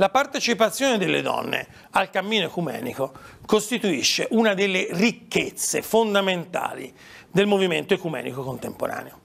La partecipazione delle donne al cammino ecumenico costituisce una delle ricchezze fondamentali del movimento ecumenico contemporaneo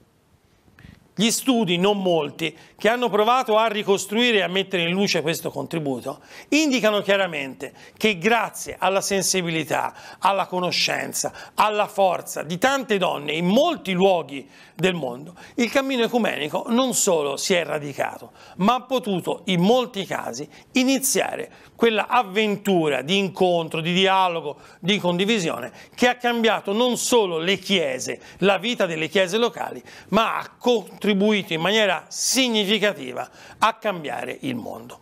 gli studi, non molti, che hanno provato a ricostruire e a mettere in luce questo contributo, indicano chiaramente che grazie alla sensibilità, alla conoscenza, alla forza di tante donne in molti luoghi del mondo, il cammino ecumenico non solo si è radicato, ma ha potuto in molti casi iniziare quella avventura di incontro, di dialogo, di condivisione che ha cambiato non solo le chiese, la vita delle chiese locali, ma ha contribuito contribuito in maniera significativa a cambiare il mondo.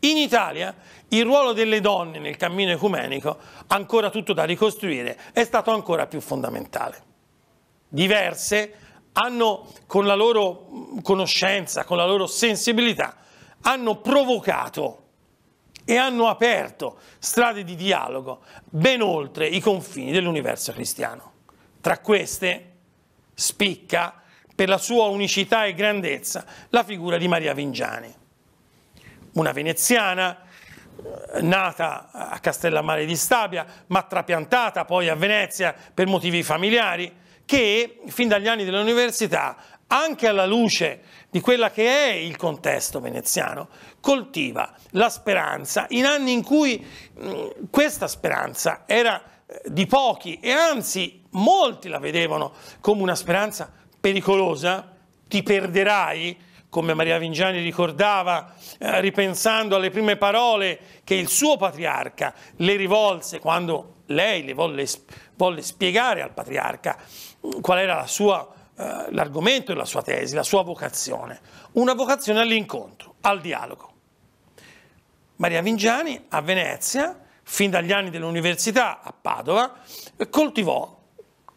In Italia il ruolo delle donne nel cammino ecumenico, ancora tutto da ricostruire, è stato ancora più fondamentale. Diverse hanno, con la loro conoscenza, con la loro sensibilità, hanno provocato e hanno aperto strade di dialogo ben oltre i confini dell'universo cristiano. Tra queste spicca per la sua unicità e grandezza la figura di Maria Vingiani, una veneziana eh, nata a Castellammare di Stabia, ma trapiantata poi a Venezia per motivi familiari, che fin dagli anni dell'università, anche alla luce di quella che è il contesto veneziano, coltiva la speranza in anni in cui mh, mm, questa speranza era eh, di pochi e anzi molti la vedevano come una speranza pericolosa, ti perderai, come Maria Vingiani ricordava, eh, ripensando alle prime parole che il suo patriarca le rivolse quando lei le volle, volle spiegare al patriarca mm, qual era eh, l'argomento la eh, della sua tesi, la sua vocazione. Una vocazione all'incontro, al dialogo. Maria Vingiani a Venezia, fin dagli anni dell'università a Padova, coltivò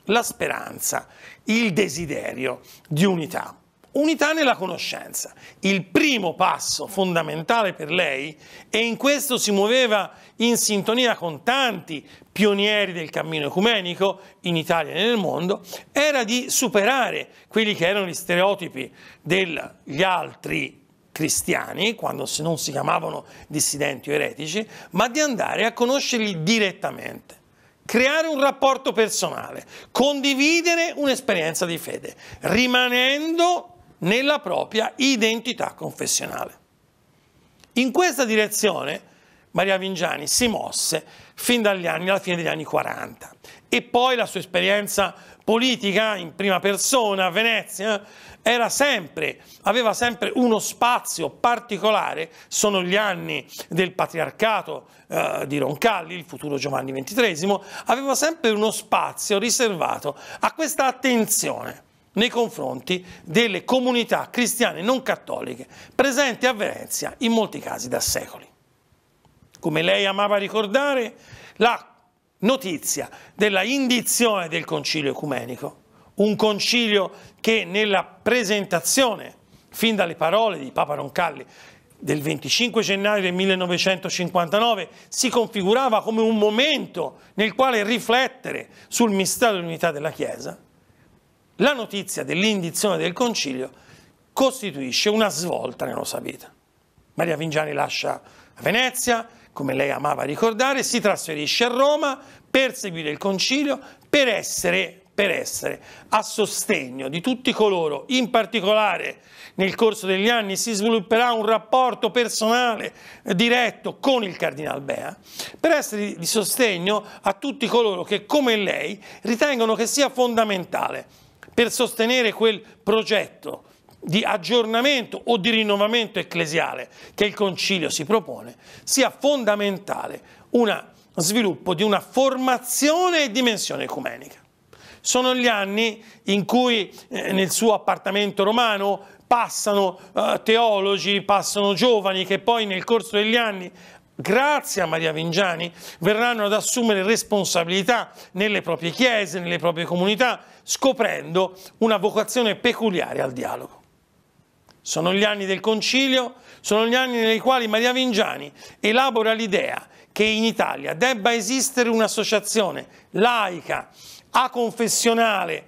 la speranza, il desiderio di unità. Unità nella conoscenza. Il primo passo fondamentale per lei, e in questo si muoveva in sintonia con tanti pionieri del cammino ecumenico in Italia e nel mondo, era di superare quelli che erano gli stereotipi degli altri cristiani, quando non si chiamavano dissidenti o eretici, ma di andare a conoscerli direttamente creare un rapporto personale, condividere un'esperienza di fede, rimanendo nella propria identità confessionale. In questa direzione Maria Vingiani si mosse fin dagli anni, alla fine degli anni 40 e poi la sua esperienza politica in prima persona a Venezia eh, sempre, aveva sempre uno spazio particolare, sono gli anni del patriarcato eh, di Roncalli, il futuro Giovanni XXIII, aveva sempre uno spazio riservato a questa attenzione nei confronti delle comunità cristiane non cattoliche presenti a Venezia in molti casi da secoli. Come lei amava ricordare, la notizia della indizione del concilio ecumenico, un concilio che nella presentazione, fin dalle parole di Papa Roncalli, del 25 gennaio del 1959 si configurava come un momento nel quale riflettere sul mistero dell'unità della Chiesa, la notizia dell'indizione del concilio costituisce una svolta nella nostra vita. Maria Vingiani lascia Venezia, come lei amava ricordare, si trasferisce a Roma per seguire il concilio, per essere, per essere, a sostegno di tutti coloro, in particolare nel corso degli anni si svilupperà un rapporto personale diretto con il Cardinal Bea, per essere di sostegno a tutti coloro che come lei ritengono che sia fondamentale per sostenere quel progetto di aggiornamento o di rinnovamento ecclesiale che il Concilio si propone, sia fondamentale uno sviluppo di una formazione e dimensione ecumenica. Sono gli anni in cui eh, nel suo appartamento romano passano eh, teologi, passano giovani che poi nel corso degli anni grazie a Maria Vingiani, verranno ad assumere responsabilità nelle proprie chiese, nelle proprie comunità, scoprendo una vocazione peculiare al dialogo. Sono gli anni del concilio, sono gli anni nei quali Maria Vingiani elabora l'idea che in Italia debba esistere un'associazione laica, aconfessionale,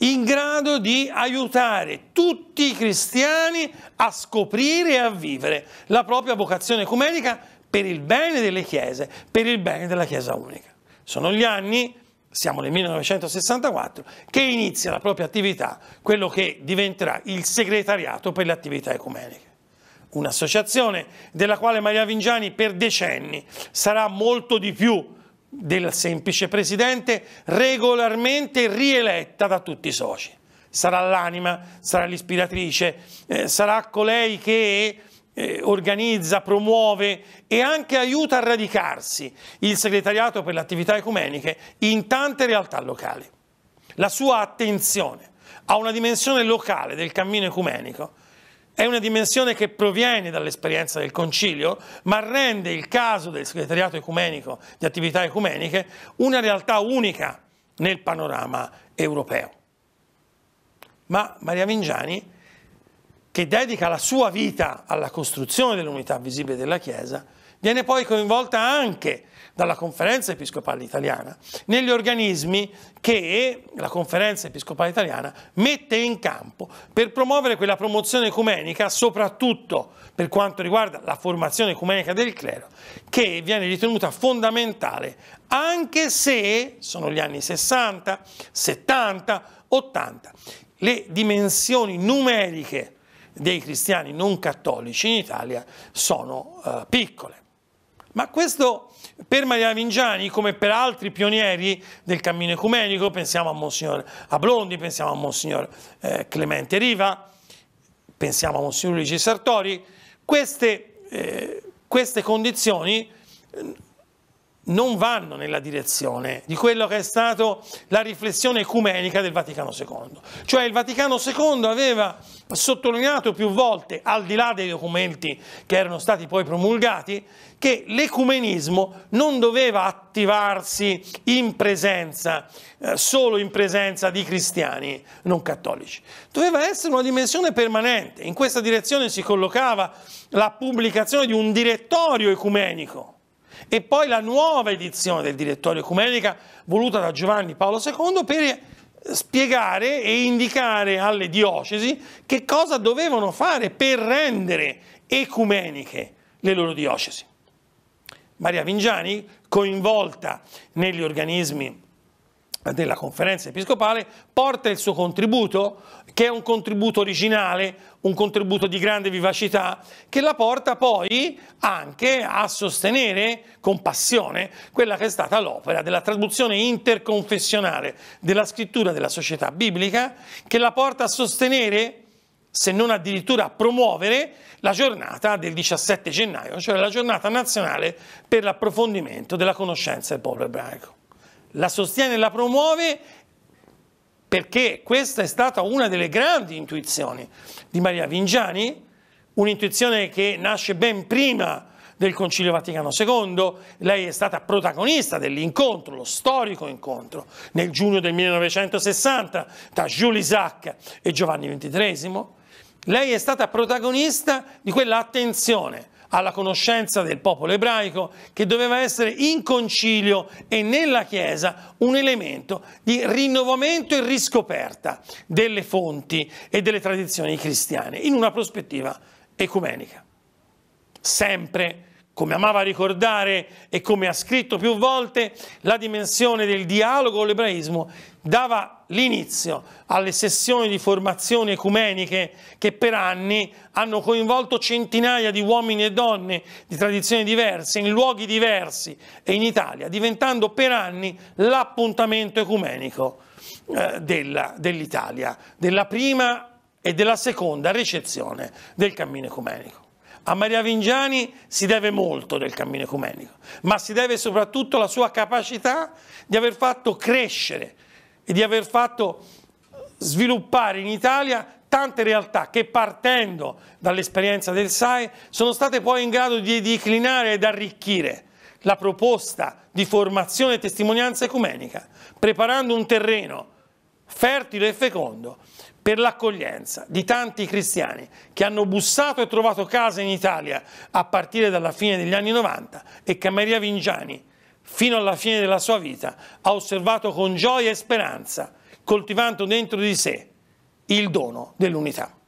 in grado di aiutare tutti i cristiani a scoprire e a vivere la propria vocazione ecumenica per il bene delle chiese, per il bene della Chiesa unica. Sono gli anni siamo nel 1964, che inizia la propria attività, quello che diventerà il segretariato per le attività ecumeniche. Un'associazione della quale Maria Vingiani per decenni sarà molto di più del semplice presidente, regolarmente rieletta da tutti i soci. Sarà l'anima, sarà l'ispiratrice, eh, sarà colei che eh, organizza, promuove e anche aiuta a radicarsi il segretariato per le attività ecumeniche in tante realtà locali. La sua attenzione a una dimensione locale del cammino ecumenico è una dimensione che proviene dall'esperienza del Concilio, ma rende il caso del segretariato ecumenico di attività ecumeniche una realtà unica nel panorama europeo. Ma Maria Vingiani che dedica la sua vita alla costruzione dell'unità visibile della Chiesa, viene poi coinvolta anche dalla Conferenza Episcopale Italiana negli organismi che la Conferenza Episcopale Italiana mette in campo per promuovere quella promozione ecumenica, soprattutto per quanto riguarda la formazione ecumenica del clero, che viene ritenuta fondamentale anche se sono gli anni 60, 70, 80. Le dimensioni numeriche dei cristiani non cattolici in Italia sono eh, piccole. Ma questo per Maria Vingiani, come per altri pionieri del cammino ecumenico, pensiamo a Monsignor Ablondi, pensiamo a Monsignor eh, Clemente Riva, pensiamo a Monsignor Luigi Sartori, queste, eh, queste condizioni non vanno nella direzione di quello che è stata la riflessione ecumenica del Vaticano II. Cioè il Vaticano II aveva sottolineato più volte, al di là dei documenti che erano stati poi promulgati, che l'ecumenismo non doveva attivarsi in presenza, eh, solo in presenza di cristiani non cattolici. Doveva essere una dimensione permanente. In questa direzione si collocava la pubblicazione di un direttorio ecumenico e poi la nuova edizione del direttorio ecumenica voluta da Giovanni Paolo II per eh, spiegare e indicare alle diocesi che cosa dovevano fare per rendere ecumeniche le loro diocesi. Maria Vingiani, coinvolta negli organismi della conferenza episcopale porta il suo contributo, che è un contributo originale, un contributo di grande vivacità, che la porta poi anche a sostenere con passione quella che è stata l'opera della traduzione interconfessionale della scrittura della società biblica, che la porta a sostenere se non addirittura a promuovere la giornata del 17 gennaio, cioè la giornata nazionale per l'approfondimento della conoscenza del popolo ebraico la sostiene e la promuove perché questa è stata una delle grandi intuizioni di Maria Vingiani, un'intuizione che nasce ben prima del Concilio Vaticano II, lei è stata protagonista dell'incontro, lo storico incontro, nel giugno del 1960 tra Jules Isaac e Giovanni XXIII, lei è stata protagonista di quella attenzione alla conoscenza del popolo ebraico che doveva essere in concilio e nella Chiesa un elemento di rinnovamento e riscoperta delle fonti e delle tradizioni cristiane in una prospettiva ecumenica. Sempre come amava ricordare e come ha scritto più volte, la dimensione del dialogo con l'ebraismo dava l'inizio alle sessioni di formazione ecumeniche che per anni hanno coinvolto centinaia di uomini e donne di tradizioni diverse, in luoghi diversi e in Italia, diventando per anni l'appuntamento ecumenico eh, dell'Italia, della prima e della seconda ricezione del cammino ecumenico. A Maria Vingiani si deve molto del cammino ecumenico, ma si deve soprattutto la sua capacità di aver fatto crescere e di aver fatto sviluppare in Italia tante realtà che partendo dall'esperienza del SAE sono state poi in grado di declinare ed arricchire la proposta di formazione e testimonianza ecumenica, preparando un terreno fertile e fecondo per l'accoglienza di tanti cristiani che hanno bussato e trovato casa in Italia a partire dalla fine degli anni 90 e che Maria Vingiani fino alla fine della sua vita, ha osservato con gioia e speranza, coltivando dentro di sé il dono dell'unità.